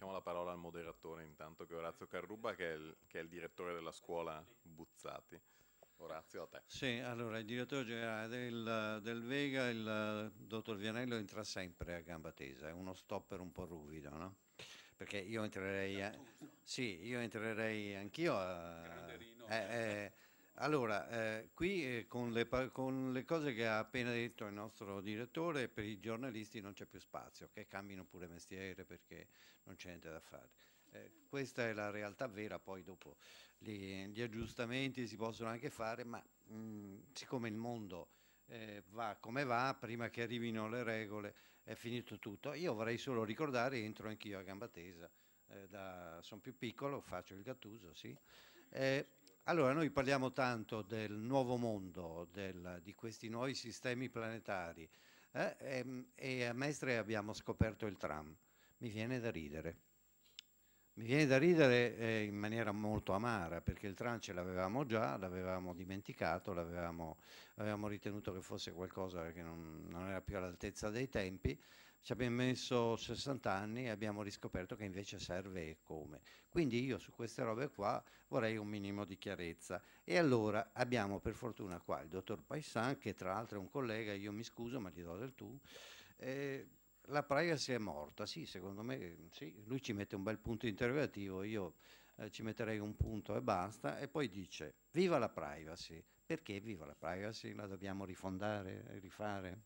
lasciamo la parola al moderatore intanto che Orazio Carruba che è, il, che è il direttore della scuola Buzzati. Orazio, a te. Sì, allora il direttore generale del, del, Vega, il eh, dottor Vianello, entra sempre a gamba tesa, è uno stopper un po' ruvido, no? Perché io entrerei... A, sì, io entrerei anch'io a... Eh, eh, allora, eh, qui eh, con, le, con, le, cose che ha appena detto il nostro direttore, per i giornalisti non c'è più spazio, che cambino pure mestiere perché non c'è niente da fare. Eh, questa è la realtà vera, poi dopo gli, gli aggiustamenti si possono anche fare, ma mh, mm, siccome il mondo eh, va come va, prima che arrivino le regole è finito tutto. Io vorrei solo ricordare, entro anch'io a gamba tesa, eh, sono più piccolo, faccio il gattuso, sì. Eh, allora, noi parliamo tanto del nuovo mondo, del, di questi nuovi sistemi planetari eh, e, ehm, e, a Mestre abbiamo scoperto il tram. Mi viene da ridere. Mi viene da ridere eh, in maniera molto amara perché il tram ce l'avevamo già, l'avevamo dimenticato, l'avevamo, ritenuto che fosse qualcosa che non, non era più all'altezza dei tempi ci abbiamo messo 60 anni e abbiamo riscoperto che invece serve e come. Quindi io su queste robe qua vorrei un minimo di chiarezza. E allora abbiamo per fortuna qua il dottor Paissan, che tra l'altro è un collega, io mi scuso ma gli do del tu, eh, la privacy è morta, sì, secondo me sì, lui ci mette un bel punto interrogativo, io eh, ci metterei un punto e basta, e poi dice viva la privacy, perché viva la privacy? La dobbiamo rifondare, rifare?